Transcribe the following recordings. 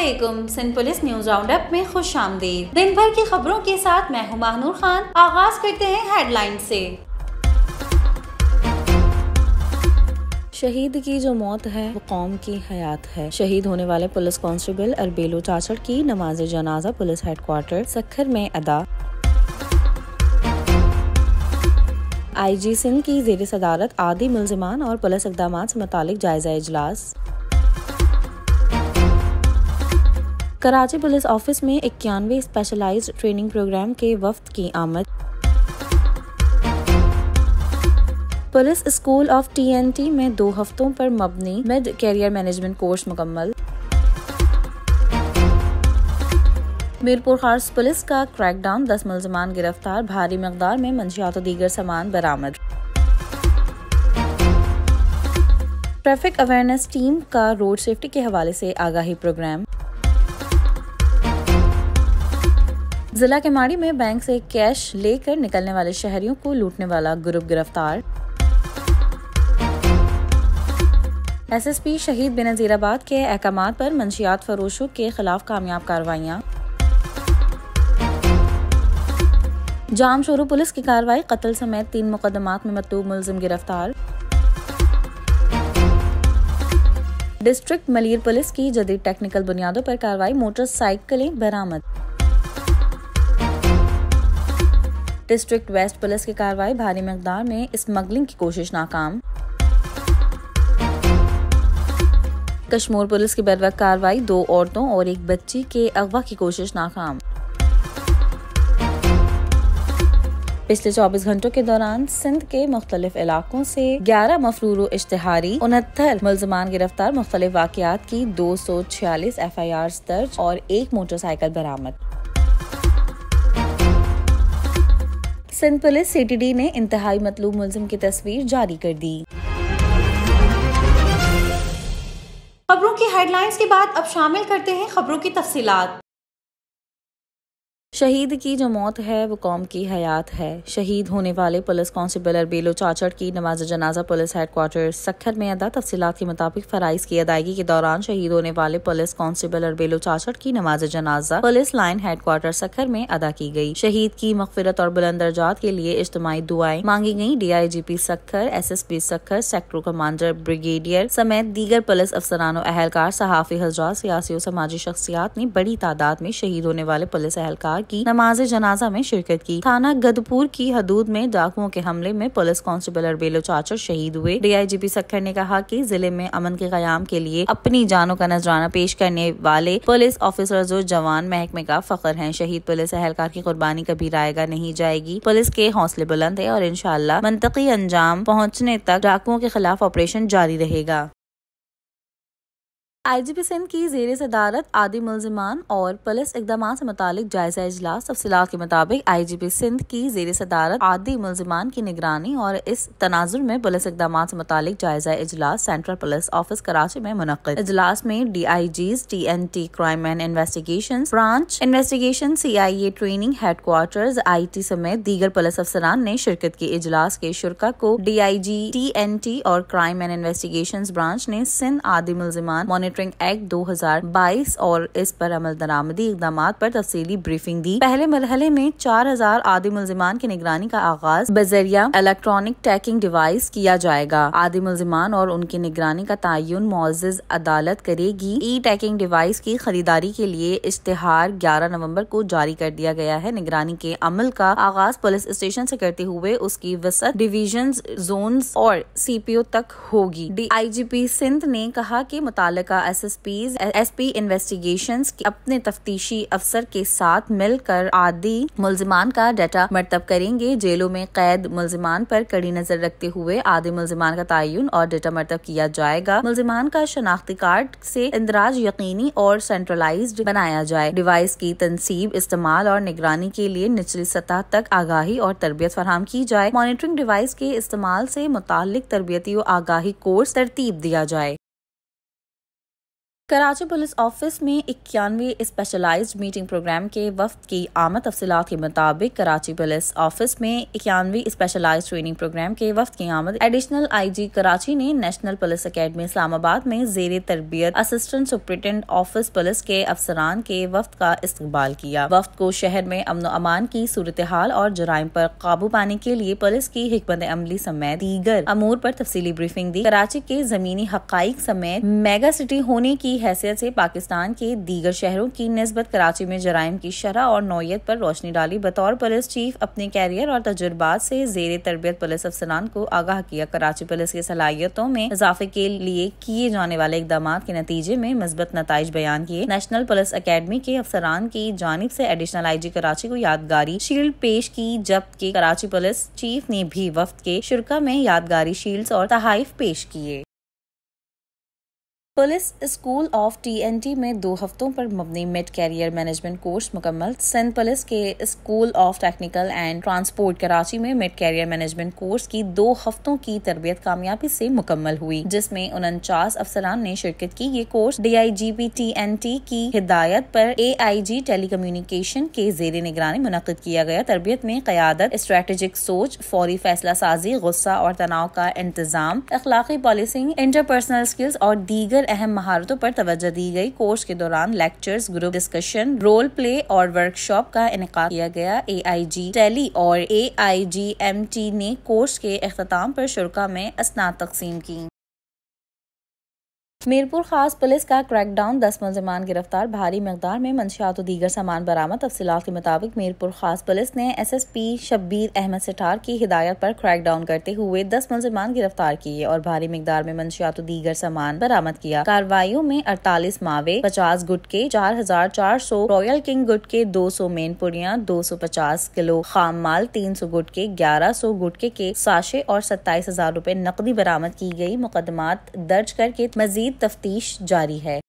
Sindh police news round up में खुश आमदी दिन भर की खबरों के साथ मैं हूँ महानूर खान आगाज करते हैं हेडलाइन से शहीद की जो मौत है वो कौम की हयात है शहीद होने वाले पुलिस कांस्टेबल अरबेलो चाचड़ की नमाज जनाजा पुलिस हेडक्वार्टर सखर में अदा आईजी सिंह की जेर सदारत आदि मुलजमान और पुलिस इकदाम से मुतालिक जायजा इजलास कराची पुलिस ऑफिस में इक्यानवे स्पेशलाइज ट्रेनिंग प्रोग्राम के वफ्त की आमद पुलिस स्कूल ऑफ टीएनटी में दो हफ्तों पर मबनी मिड कैरियर मैनेजमेंट कोर्स मुकम्मल मीरपुर खार्स पुलिस का क्रैकडाउन दस मुलजमान गिरफ्तार भारी मकदार में मंशियात और दीगर सामान बरामद ट्रैफिक अवेयरनेस टीम का रोड सेफ्टी के हवाले से आगाही प्रोग्राम जिला के माड़ी में बैंक से कैश लेकर निकलने वाले शहरियों को लूटने वाला ग्रुप गिरफ्तार एसएसपी शहीद बेनजीराबाद के अहकाम पर मंशियात फरोशों के खिलाफ कामयाब कार्रवाई जाम शोरू पुलिस की कार्रवाई कत्ल समेत तीन मुकदमात में मतलूब मुलजिम गिरफ्तार डिस्ट्रिक्ट मलिर पुलिस की जदीद टेक्निकल बुनियादों पर कार्रवाई मोटरसाइकिलें बरामद डिस्ट्रिक्ट वेस्ट पुलिस की कार्रवाई भारी मकदार में स्मगलिंग की कोशिश नाकाम कश्मीर पुलिस की बेरवक कार्रवाई दो औरतों और एक बच्ची के अगवा की कोशिश नाकाम पिछले 24 घंटों के दौरान सिंध के मुख्तलिफ इलाकों से 11 मफरूर इश्तहारी उनहत्तर मुलजमान गिरफ्तार मुख्तलिफ वाकियात की दो सौ छियालीस एफ आई आर दर्ज और एक मोटरसाइकिल बरामद सिंध पुलिस सीटीडी ने इंतहाई मतलूब मुलजिम की तस्वीर जारी कर दी खबरों की हेडलाइंस के बाद अब शामिल करते हैं खबरों की तफसीलात शहीद की जो मौत है वो कौम की हयात है शहीद होने वाले पुलिस कांस्टेबल अरबेलो चाचड़ की नमाज जनाजा पुलिस हेडकोार्टर सखर में अदा तफसीत के मुताबिक फराइज की अदायगी के दौरान शहीद होने वाले पुलिस कांस्टेबल अरबेलो चाचड़ की नमाज जनाजा पुलिस लाइन हेडक्वार्टर सखर में अदा की गई शहीद की मफफरत और बुलंदरजात के लिए इज्तमी दुआएं मांगी गयी D I G P Sukkur S S P Sukkur sector commander brigadier समेत दीगर पुलिस अफसरान अहलकार सहाफी हजरा सियासी और समाजी शख्सियात ने बड़ी तादाद में शहीद होने वाले पुलिस अहलकार की नमाज जनाजा में शिरकत की थाना गदपुर की हदूद में डाकुओं के हमले में पुलिस कांस्टेबल अरबेलो चाचर शहीद हुए डीआईजीपी सखर ने कहा कि जिले में अमन के क्याम के लिए अपनी जानों का नजराना पेश करने वाले पुलिस ऑफिसर और जवान महकमे का फखर है शहीद पुलिस अहलकार की कुर्बानी कभी रायगा नहीं जाएगी पुलिस के हौसले बुलंद है और इनशाला मनतकी अंजाम पहुँचने तक डाकुओं के खिलाफ ऑपरेशन जारी रहेगा आईजीपी सिंध की जेर सदारत आदि मुलजमान और पुलिस इकदाम से मुतालिक जायजा इजलास तफसला के मुताबिक आई जी पी सिंध की जेर सदारत आदि मुलजमान की निगरानी और इस तनाजुर में पुलिस इकदाम से मुतालिक जायजा इजलास सेंट्रल पुलिस ऑफिस कराची में मुनद इजलास में D I G T N T crime and investigation branch investigation C I A training headquarter I T समेत दीगर पुलिस अफसरान ने शिरकत की इजलास के शुरा को D I G T N T और क्राइम एंड इन्वेस्टिगेशन ब्रांच ने सिंध आदि मुलजमान मॉनिटर मॉनिटरिंग एक्ट 2022 और इस पर अमल दरामदी इकदाम पर तफसीली ब्रीफिंग दी पहले मरहले में चार हजार आदि मुलजमान की निगरानी का आगाज बजरिया इलेक्ट्रॉनिक टैकिंग डिवाइस किया जाएगा आदि मुलजमान और उनकी निगरानी का तयन मोजिज अदालत करेगी ई टैकिंग डिवाइस की खरीदारी के लिए इश्तेहार ग्यारह नवम्बर को जारी कर दिया गया है निगरानी के अमल का आगाज पुलिस स्टेशन ऐसी करते हुए उसकी वसत डिवीजन जोन और सी पी ओ तक होगी D I G P Sindh ने कहा की मुतल एसएसपीज एसपी इन्वेस्टिगेशंस अपने तफ्तीशी अफसर के साथ मिलकर आदि मुलजमान का डाटा मरतब करेंगे जेलों में कैद मुलजमान पर कड़ी नजर रखते हुए आदि मुलजमान का तयन और डाटा मरतब किया जाएगा मुलजमान का शनाख्ती कार्ड से इंदराज यकीनी और सेंट्रलाइज बनाया जाए डिवाइस की तनसीब इस्तेमाल और निगरानी के लिए निचली सतह तक आगाही और तरबियत फराम की जाए मॉनिटरिंग डिवाइस के इस्तेमाल से मुतालिक तरबियती आगाही कोर्स तरतीब दिया जाए कराची पुलिस ऑफिस में इक्यानवे स्पेशलाइज्ड मीटिंग प्रोग्राम के वफ्त की आमद तफसीत के मुताबिक कराची पुलिस ऑफिस में इक्यानवे स्पेशलाइज ट्रेनिंग प्रोग्राम के वफ्त की आमद एडिशनल आईजी कराची ने नेशनल पुलिस अकेडमी इस्लामाबाद में जेर तरबियत असिस्टेंट सुप्रिटेंडेंट ऑफिस पुलिस के अफसरान के वफ्त का इस्तेमाल किया वफ्त को शहर में अमन अमान की सूरत हाल और जराइम पर काबू पाने के लिए पुलिस की हमत अमली समेत दीगर अमूर आरोप तफसी ब्रीफिंग दी कराची के जमीनी हक समेत मेगा सिटी होने की हैसियत से पाकिस्तान के दीगर शहरों की नस्बत कराची में जराइम की शरह और नौीयत पर रोशनी डाली बतौर पुलिस चीफ अपने कैरियर और तजुर्बात से जेर तरबियत पुलिस अफसरान को आगाह किया कराची पुलिस की सलाहियतों में इजाफे के लिए किए जाने वाले इकदाम के नतीजे में मस्बत नतज बयान किए नेशनल पुलिस अकेडमी के अफसरान की जानब ऐसी एडिशनल आई जी कराची को यादगारी शील्ड पेश की जबकि कराची पुलिस चीफ ने भी वफद के शुरा में यादगारी शील्ड और तहाइफ पेश किए पुलिस स्कूल ऑफ टीएनटी में दो हफ्तों पर मबनी मिड कैरियर मैनेजमेंट कोर्स मुकम्मल सिंध पुलिस के school of technical and transport Karachi में मिड कैरियर मैनेजमेंट कोर्स की दो हफ्तों की तरबियत कामयाबी से मुकम्मल हुई जिसमें उनचास अफसरान ने शिरकत की ये course D I G P T N T की हिदायत पर ए आई जी टेली कम्युनिकेशन के जेर निगरानी मुनद किया गया तरबियत में क्यादत स्ट्रेटेजिक सोच फौरी फैसला साजी गुस्सा और तनाव का इंतजाम अखलाकी पॉलिसिंग इंटरपर्सनल स्किल्स और दीगर अहम महारतों पर तवज्जो दी गई कोर्स के दौरान lectures group discussion role play और वर्कशॉप का इनका किया गया ए आई जी टेली और A I G M T ने कोर्स के अख्ताम पर शुरा में असना तकसीम की मीरपुर खास पुलिस का क्रैकडाउन दस मुलजमान गिरफ्तार भारी मकदार में मंशियात दीगर सामान बरामद तफसीत के मुताबिक मीरपुर खास पुलिस ने S S P Shabbir Ahmed सिठार की हिदायत पर क्रैकडाउन करते हुए दस मुलजमान गिरफ्तार किए और भारी मकदार में मंशियात दीगर सामान बरामद किया कार्रवाइयों में अड़तालीस मावे पचास गुटके चार हजार चार सौ रॉयल किंग गुटके दो सौ पुड़िया दो सौ पचास किलो खाम माल तीन सौ गुटके ग्यारह सौ गुटके के साशे और सत्ताईस हजार रूपए नकदी बरामद की गयी मुकदमा दर्ज करके मजीद तफ्तीश जारी है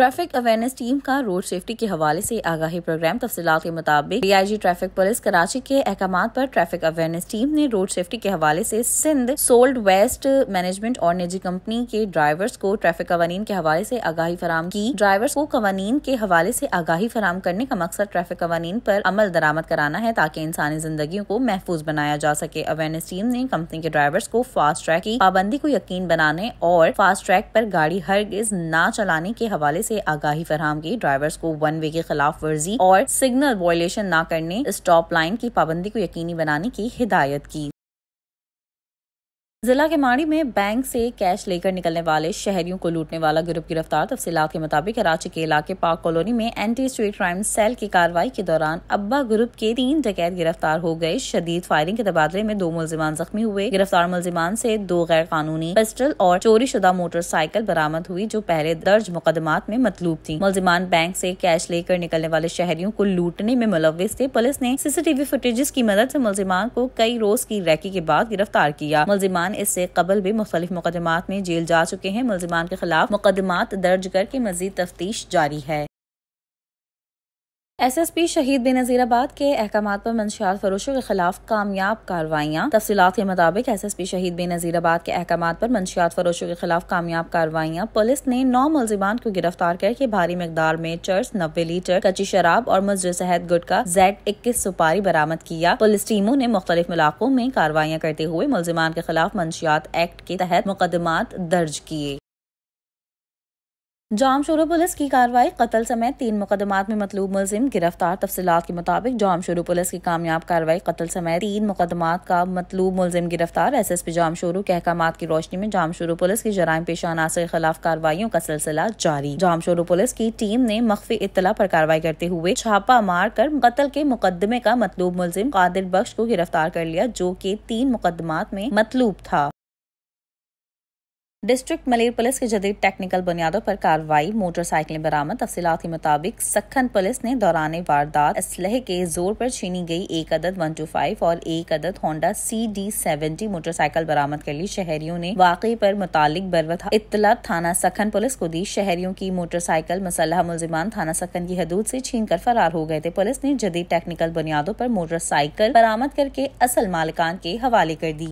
ट्रैफिक अवेयरनेस टीम का रोड सेफ्टी के हवाले से आगाही प्रोग्राम तफसी के मुताबिक डीआईजी ट्रैफिक पुलिस कराची के अहकाम पर ट्रैफिक अवेयरनेस टीम ने रोड सेफ्टी के हवाले से सिंध सोल्ड वेस्ट मैनेजमेंट और निजी कंपनी के ड्राइवर्स को ट्रैफिक कवानीन के हवाले से आगाही फराम की ड्राइवर्स को कवानीन के हवाले से आगाही फराम करने का मकसद ट्रैफिक कवानीन पर अमल दरामद कराना है ताकि इंसानी जिंदगी को महफूज बनाया जा सके अवेयरनेस टीम ने कंपनी के ड्राइवर्स को फास्ट ट्रैक की पाबंदी को यकीन बनाने और फास्ट ट्रैक पर गाड़ी हर गिज न चलाने के हवाले से आगाही फराम की ड्राइवर्स को वन वे के खिलाफ वर्जी और सिग्नल वॉयलेशन न करने स्टॉप लाइन की पाबंदी को यकीनी बनाने की हिदायत की जिला के माड़ी में बैंक से कैश लेकर निकलने वाले शहरियों को लूटने वाला ग्रुप गिरफ्तार तफसीत के मुताबिक कराची के इलाके पार्क कॉलोनी में एंटी स्ट्रीट क्राइम सेल की कार्रवाई के दौरान अब्बा ग्रुप के तीन डकैत गिरफ्तार हो गए शदीद फायरिंग के तबादले में दो मुलजिमान जख्मी हुए गिरफ्तार मुलजिमान से दो गैर कानूनी पिस्टल और चोरी शुदा मोटरसाइकिल बरामद हुई जो पहले दर्ज मुकदमात में मतलूब थी मुलजिमान बैंक ऐसी कैश लेकर निकलने वाले शहरियों को लूटने में मुलविस थे पुलिस ने सीसीटीवी फुटेज की मदद ऐसी मुलजिमान को कई रोज की रैकी के बाद गिरफ्तार किया मुलजिमान खान इससे कबल भी मुख्तलिफ मुकदमात में जेल जा चुके हैं मुलजमान के खिलाफ मुकदमात दर्ज करके मजीद तफ्तीश जारी है एस एस पी शहीद बेनजीराबाद के अहकाम पर मंशियात फरोशों के खिलाफ कामयाब कार्रवाइयाँ तफसीत के मुताबिक एस एस पी शहीद बेनजीराबाद के अहकाम पर मंशियात फरोशों के खिलाफ कामयाब कार्रवाइयाँ पुलिस ने नौ मुलजिमान को गिरफ्तार करके भारी मकदार में चर्च नब्बे लीटर कच्ची शराब और मस्जिद गुट का जेड इक्कीस सुपारी बरामद किया पुलिस टीमों ने मुख्तलिफ इलाकों में कार्रवाइयाँ करते हुए मुलजिमान के खिलाफ मंशियात एक्ट के तहत मुकदमात दर्ज किए जाम शोरू पुलिस की कार्रवाई कत्ल समेत तीन मुकदमात में मतलूब मुलिम गिरफ्तार तफसीत के मुताबिक जाम शोरू पुलिस की कामयाब कार्रवाई कत्ल समेत तीन मुकदमात का मतलूब मुलिम गिरफ्तार S S P Jamshoro के अहकाम की रोशनी में जाम शोरू पुलिस की जराय पेशा के खिलाफ कार्रवाई का सिलसिला जारी जाम शोरू पुलिस की टीम ने मख्फी इतला पर कार्रवाई करते हुए छापा मार कर कत्ल के मुकदमे का मतलूब मुलिम कादिर बख्श को गिरफ्तार कर लिया जो की तीन मुकदमात में मतलूब था डिस्ट्रिक्ट मलेर पुलिस की जदीद टेक्निकल बुनियादों पर कार्रवाई मोटरसाइकिलें बरामद तफसीला के मुताबिक सखन पुलिस ने दौरान वारदात इसलह के जोर पर छीनी गई एक अदद वन टू फाइव और एक अदद Honda C D seventy motorcycle बरामद कर ली शहरियों ने वाकई पर मुतालिक बरवत इतला थाना सखन पुलिस को दी शहरियों की मोटरसाइकिल मसलह मुलजिमान थाना सखन की हदूद ऐसी छीन कर फरार हो गए थे पुलिस ने जदीद टेक्निकल बुनियादों पर मोटरसाइकिल बरामद करके असल मालिकान के हवाले कर दी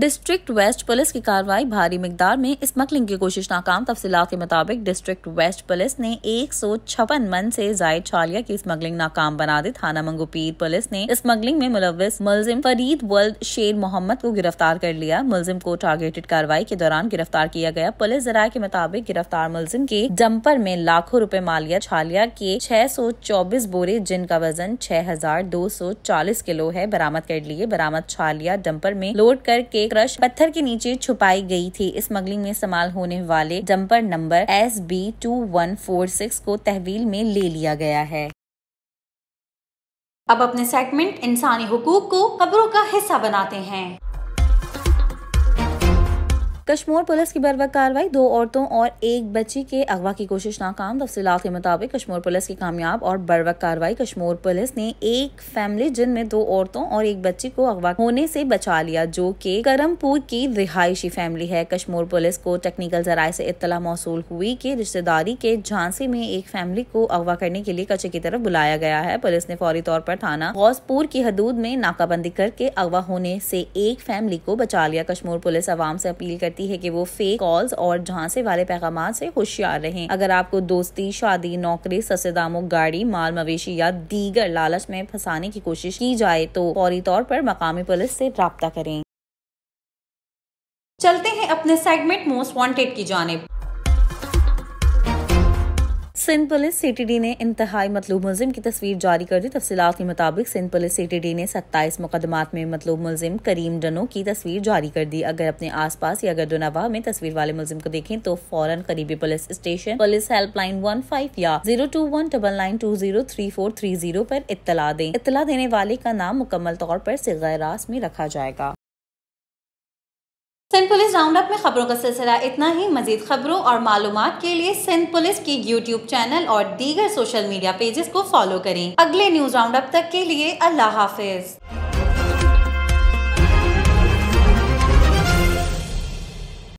डिस्ट्रिक्ट वेस्ट पुलिस की कार्रवाई भारी मकदार में स्मगलिंग की कोशिश नाकाम तफसीत के मुताबिक डिस्ट्रिक्ट वेस्ट पुलिस ने एक सौ छप्पन मन से जायद छालिया की स्मगलिंग नाकाम बना दी थाना मंगोपीर पुलिस ने स्मगलिंग में मुलविस मुलजिम फरीद वर्ल्ड शेर मोहम्मद को गिरफ्तार कर लिया मुलजिम को टारगेटेड कार्रवाई के दौरान गिरफ्तार किया गया पुलिस जराये के मुताबिक गिरफ्तार मुलजिम के डंपर में लाखों रूपए मालिया छालिया के छह सौ चौबीस बोरे जिनका वजन छह हजार दो सौ चालीस किलो है बरामद कर लिए बरामद छालिया डम्पर में लोड करके एक क्रश पत्थर के नीचे छुपाई गई थी स्मगलिंग में इस्तेमाल होने वाले dumper number S B two one four six को तहवील में ले लिया गया है अब अपने सेगमेंट इंसानी हुकूक को खबरों का हिस्सा बनाते हैं कश्मोर पुलिस की बरवक कार्रवाई दो औरतों और एक बच्ची के अगवा की कोशिश नाकाम तफसीला के मुताबिक कश्मोर पुलिस की कामयाब और बर्वक कार्रवाई कश्मोर पुलिस ने एक फैमिली जिनमें दो औरतों और एक बच्ची को अगवा होने से बचा लिया जो कि करमपुर की रिहायशी फैमिली है कश्मोर पुलिस को टेक्निकल जराये से इतला मौसू हुई की रिश्तेदारी के झांसी में एक फैमिली को अगवा करने के लिए कच्चे की तरफ बुलाया गया है पुलिस ने फौरी तौर पर थाना गौसपुर की हदूद में नाकाबंदी करके अगवा होने से एक फैमिली को बचा लिया कश्मोर पुलिस आवाम से अपील करती कहती है कि वो फेक कॉल्स और झांसे वाले पैगाम से होशियार रहें अगर आपको दोस्ती शादी नौकरी दामों गाड़ी माल मवेशी या दीगर लालच में फंसाने की कोशिश की जाए तो फौरी तौर पर मकामी पुलिस से रबता करें चलते हैं अपने सेगमेंट मोस्ट वांटेड की जानब सिंध पुलिस सीटीडी ने इंतहाई मतलूब मुलिम की तस्वीर जारी कर दी तफसीत के मुताबिक सिंध पुलिस सीटीडी ने सत्ताईस मुकदमात में मतलूब मुलिम करीम डनो की तस्वीर जारी कर दी अगर अपने आस पास या अगर दुनावा में तस्वीर वाले मुलिम को देखें तो फौरन करीबी police station police helpline one five या zero two one double nine two zero three four three zero पर इतला दें इतला देने वाले का नाम मुकम्मल तौर पर सिगैरास में रखा जाएगा सिंध पुलिस राउंडअप में खबरों का सिलसिला इतना ही मजीद खबरों और मालूम के लिए सिंध पुलिस के यूट्यूब चैनल और दीगर सोशल मीडिया पेजेस को फॉलो करें अगले न्यूज राउंडअप तक के लिए अल्लाह हाफिज